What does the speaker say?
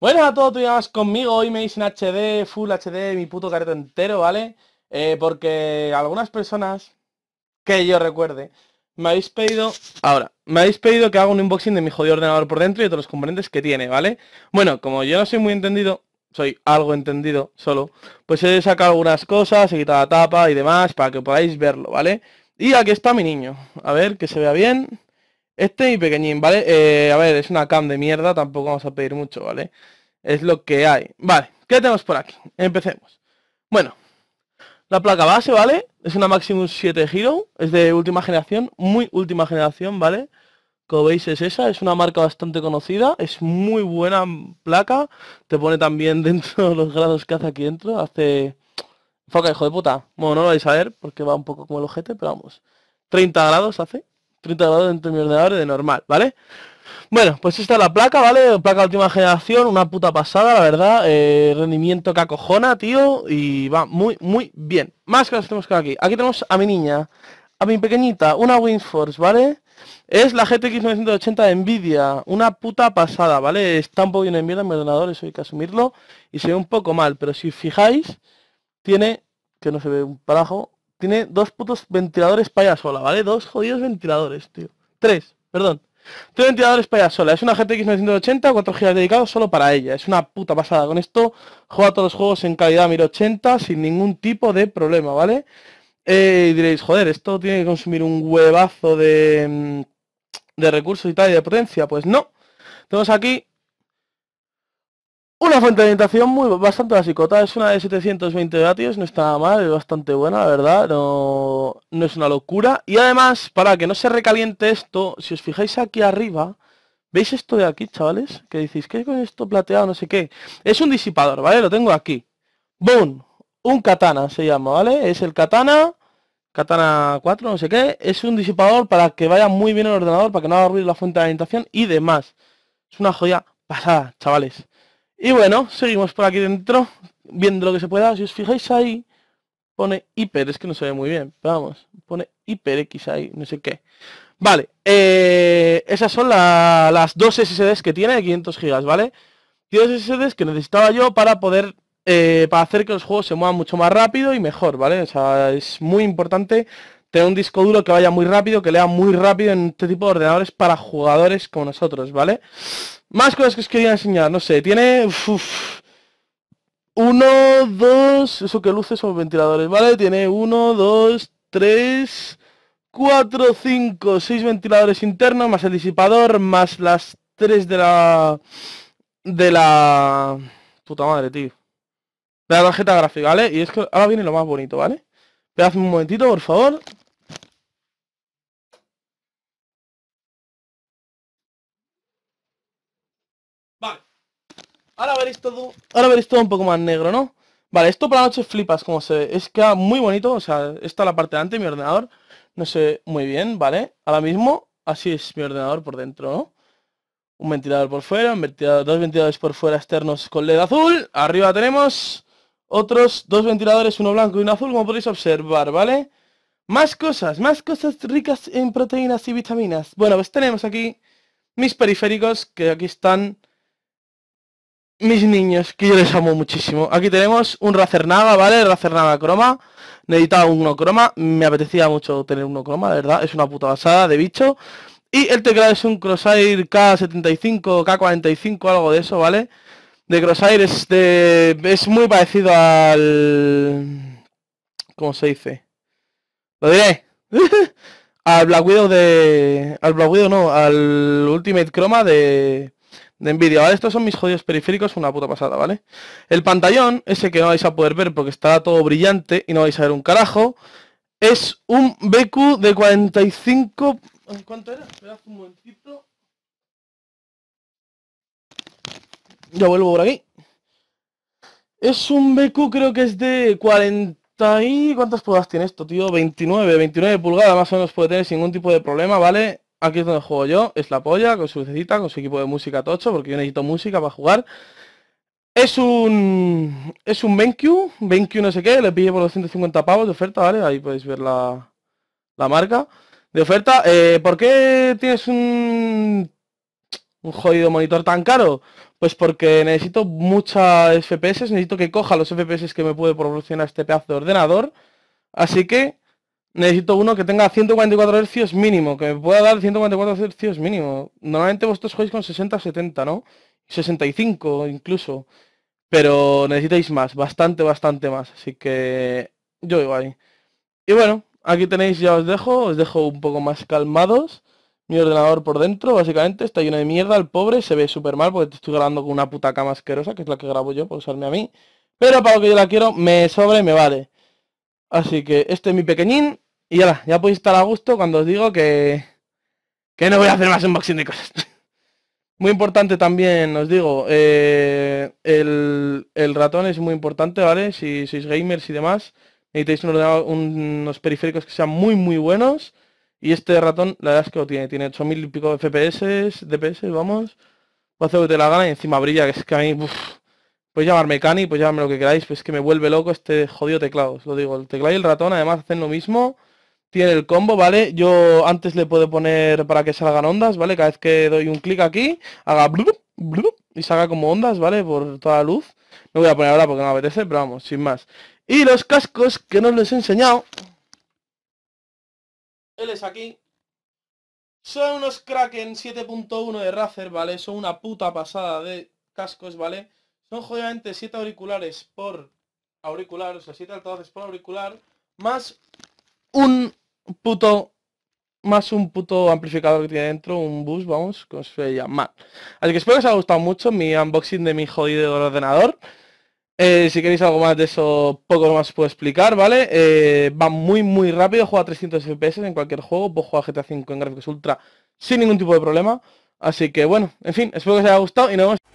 Bueno a todos, tú vas conmigo, hoy me en HD, Full HD, mi puto careto entero, ¿vale? Eh, porque algunas personas, que yo recuerde, me habéis pedido, ahora, me habéis pedido que haga un unboxing de mi jodido ordenador por dentro y de todos los componentes que tiene, ¿vale? Bueno, como yo no soy muy entendido, soy algo entendido solo, pues he sacado algunas cosas, he quitado la tapa y demás para que podáis verlo, ¿vale? Y aquí está mi niño, a ver que se vea bien. Este mi pequeñín, ¿vale? Eh, a ver, es una cam de mierda, tampoco vamos a pedir mucho, ¿vale? Es lo que hay. Vale, ¿qué tenemos por aquí? Empecemos. Bueno, la placa base, ¿vale? Es una Maximus 7 Giro es de última generación, muy última generación, ¿vale? Como veis es esa, es una marca bastante conocida, es muy buena placa, te pone también dentro los grados que hace aquí dentro, hace... Foca, hijo de puta. Bueno, no lo vais a ver porque va un poco como el ojete, pero vamos. 30 grados hace, 30 grados dentro de mi ordenador de normal, ¿vale? Bueno, pues esta es la placa, ¿vale? Placa última generación, una puta pasada, la verdad. Eh, rendimiento que acojona, tío. Y va muy, muy bien. Más cosas tenemos que aquí. Aquí tenemos a mi niña, a mi pequeñita, una Windforce, ¿vale? Es la GTX 980 de Nvidia, una puta pasada, ¿vale? Está un bien en mierda en mi ordenador, eso hay que asumirlo, y se ve un poco mal, pero si fijáis, tiene, que no se ve un parajo, tiene dos putos ventiladores para sola, ¿vale? Dos jodidos ventiladores, tío. Tres, perdón. Tres ventiladores para sola. Es una GTX 980, 4 GB dedicados solo para ella. Es una puta pasada. Con esto juega todos los juegos en calidad 1080 sin ningún tipo de problema, ¿vale? vale eh, y diréis, joder, esto tiene que consumir un huevazo de, mm, de recursos y tal y de potencia. Pues no. Tenemos aquí una fuente de orientación muy bastante Otra es una de 720 vatios, no está mal, es bastante buena, la verdad, no, es una locura. Y además, para que no se recaliente esto, si os fijáis aquí arriba, ¿veis esto de aquí, chavales? Que decís, ¿qué es con esto plateado? No sé qué. Es un disipador, ¿vale? Lo tengo aquí. ¡Boom! Un katana se llama, ¿vale? Es el katana Katana 4, no sé qué, es un disipador para que vaya muy bien el ordenador, para que no haga ruido la fuente de alimentación y demás. Es una joya pasada, chavales. Y bueno, seguimos por aquí dentro, viendo lo que se pueda. Si os fijáis ahí, pone hiper, es que no se ve muy bien, vamos, pone x ahí, no sé qué. Vale, eh, esas son las dos SSDs que tiene, 500 GB, ¿vale? Dos SSDs que necesitaba yo para poder eh, para hacer que los juegos se muevan mucho más rápido y mejor, ¿vale? O sea, es muy importante tener un disco duro que vaya muy rápido, que lea muy rápido en este tipo de ordenadores para jugadores como nosotros, ¿vale? Más cosas que os quería enseñar, no sé, tiene... Uf, uno, dos... Eso que luces son ventiladores, ¿vale? Tiene uno, dos, tres... Cuatro, cinco, seis ventiladores internos, más el disipador, más las tres de la... De la... Puta madre, tío la tarjeta gráfica, ¿vale? Y es que ahora viene lo más bonito, ¿vale? Esperadme un momentito, por favor. Vale. Ahora veréis todo, ahora veréis todo un poco más negro, ¿no? Vale, esto para la noche flipas, como se ve. Es queda muy bonito, o sea, esta es la parte de antes, mi ordenador. No sé muy bien, ¿vale? Ahora mismo, así es mi ordenador por dentro, ¿no? Un ventilador por fuera, dos ventiladores por fuera externos con LED azul. Arriba tenemos otros dos ventiladores, uno blanco y uno azul, como podéis observar, ¿vale? Más cosas, más cosas ricas en proteínas y vitaminas. Bueno, pues tenemos aquí mis periféricos, que aquí están mis niños, que yo les amo muchísimo. Aquí tenemos un Racernava, ¿vale? Racernava croma. Necesitaba uno croma. Me apetecía mucho tener uno croma, la verdad. Es una puta basada de bicho. Y el teclado es un Crosshair K75, K45, algo de eso, ¿vale? de Crosshair es, es muy parecido al... ¿Cómo se dice? Lo diré. al Black Widow de... Al Black Widow no, al Ultimate Chroma de... De Nvidia, Estos son mis jodidos periféricos, una puta pasada, ¿vale? El pantallón, ese que no vais a poder ver porque está todo brillante y no vais a ver un carajo, es un BQ de 45... ¿Cuánto era? un momentito. Ya vuelvo por aquí. Es un BQ, creo que es de 40 y... ¿Cuántas pulgadas tiene esto, tío? 29, 29 pulgadas más o menos puede tener sin ningún tipo de problema, ¿vale? Aquí es donde juego yo, es la polla, con su lucecita, con su equipo de música tocho, porque yo necesito música para jugar. Es un... Es un BenQ, BenQ no sé qué, le pillé por 250 pavos de oferta, ¿vale? Ahí podéis ver la, la marca de oferta. Eh, ¿Por qué tienes un un jodido monitor tan caro? Pues porque necesito muchas FPS, necesito que coja los FPS que me puede proporcionar este pedazo de ordenador. Así que necesito uno que tenga 144 Hz mínimo, que me pueda dar 144 Hz mínimo. Normalmente vosotros jugáis con 60, 70, ¿no? 65 incluso. Pero necesitáis más, bastante, bastante más. Así que yo igual Y bueno, aquí tenéis, ya os dejo, os dejo un poco más calmados mi ordenador por dentro, básicamente, está lleno de mierda, el pobre se ve súper mal porque te estoy grabando con una puta cama asquerosa, que es la que grabo yo por usarme a mí, pero para lo que yo la quiero me sobre y me vale. Así que este es mi pequeñín y ya, ya podéis estar a gusto cuando os digo que, que no voy a hacer más unboxing de cosas. Muy importante también, os digo, eh, el, ratón es muy importante, ¿vale? Si sois gamers y demás, necesitáis unos periféricos que sean muy, muy buenos. Y este ratón, la verdad es que lo tiene, tiene 8000 y pico FPS, DPS, vamos. Va a hacer lo que te la gana y encima brilla, que es que a mí, uff, llamarme Cani, pues llamarme lo que queráis, pues es que me vuelve loco este jodido teclado, os lo digo. El teclado y el ratón además hacen lo mismo, tiene el combo, ¿vale? Yo antes le puedo poner para que salgan ondas, ¿vale? Cada vez que doy un clic aquí, haga blup, blup, y salga como ondas, ¿vale? Por toda la luz. No voy a poner ahora porque no me apetece, pero vamos, sin más. Y los cascos que no les he enseñado, aquí. Son unos Kraken 7.1 de Razer, ¿vale? Son una puta pasada de cascos, ¿vale? Son jodidamente 7 auriculares por auricular, o sea, 7 altavoces por auricular, más un puto más un puto amplificador que tiene dentro, un bus, vamos, con se llama. Así que espero que os haya gustado mucho mi unboxing de mi jodido ordenador. Eh, si queréis algo más de eso, poco más puedo explicar, ¿vale? Eh, va muy, muy rápido, juega 300 FPS en cualquier juego, puedo jugar GTA V en gráficos ultra sin ningún tipo de problema. Así que bueno, en fin, espero que os haya gustado y nos vemos.